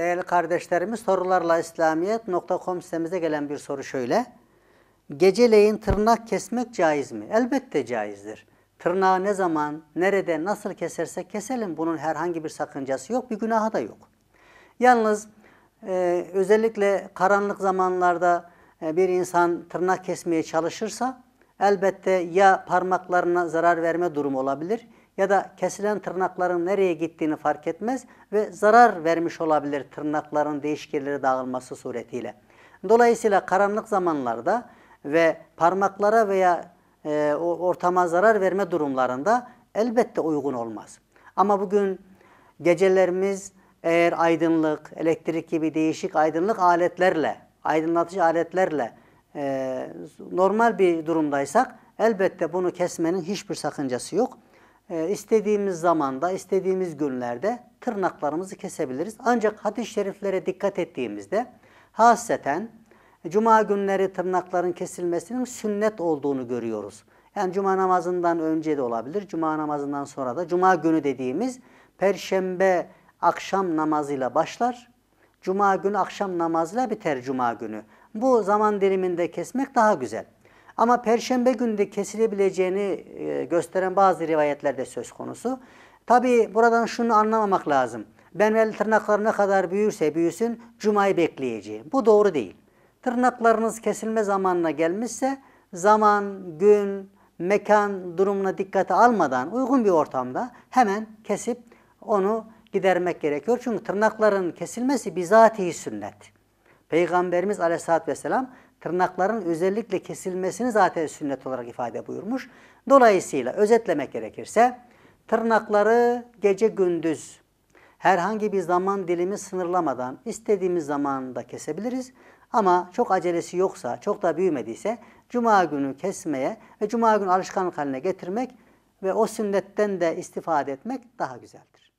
Değerli kardeşlerimiz sorularla İslamiyet.com sitemize gelen bir soru şöyle. Geceleyin tırnak kesmek caiz mi? Elbette caizdir. Tırnağı ne zaman, nerede, nasıl kesersek keselim bunun herhangi bir sakıncası yok, bir günaha da yok. Yalnız e, özellikle karanlık zamanlarda e, bir insan tırnak kesmeye çalışırsa elbette ya parmaklarına zarar verme durumu olabilir ya da kesilen tırnakların nereye gittiğini fark etmez ve zarar vermiş olabilir tırnakların değişkenleri dağılması suretiyle. Dolayısıyla karanlık zamanlarda ve parmaklara veya e, ortama zarar verme durumlarında elbette uygun olmaz. Ama bugün gecelerimiz eğer aydınlık, elektrik gibi değişik aydınlık aletlerle, aydınlatıcı aletlerle e, normal bir durumdaysak elbette bunu kesmenin hiçbir sakıncası yok e, istediğimiz zamanda, istediğimiz günlerde tırnaklarımızı kesebiliriz. Ancak hadis-i şeriflere dikkat ettiğimizde haseten cuma günleri tırnakların kesilmesinin sünnet olduğunu görüyoruz. Yani cuma namazından önce de olabilir, cuma namazından sonra da. Cuma günü dediğimiz perşembe akşam namazıyla başlar. Cuma günü akşam namazıyla biter cuma günü. Bu zaman diliminde kesmek daha güzel. Ama perşembe günde kesilebileceğini e, gösteren bazı rivayetlerde söz konusu. Tabi buradan şunu anlamamak lazım. Ben el tırnakları ne kadar büyürse büyüsün cumayı bekleyeceğim. Bu doğru değil. Tırnaklarınız kesilme zamanına gelmişse zaman, gün, mekan durumuna dikkate almadan uygun bir ortamda hemen kesip onu gidermek gerekiyor. Çünkü tırnakların kesilmesi bizatihi sünnet. Peygamberimiz aleyhissalatü vesselam tırnakların özellikle kesilmesini zaten sünnet olarak ifade buyurmuş. Dolayısıyla özetlemek gerekirse tırnakları gece gündüz herhangi bir zaman dilimi sınırlamadan istediğimiz zamanda kesebiliriz. Ama çok acelesi yoksa, çok da büyümediyse cuma günü kesmeye ve cuma günü alışkanlık haline getirmek ve o sünnetten de istifade etmek daha güzeldir.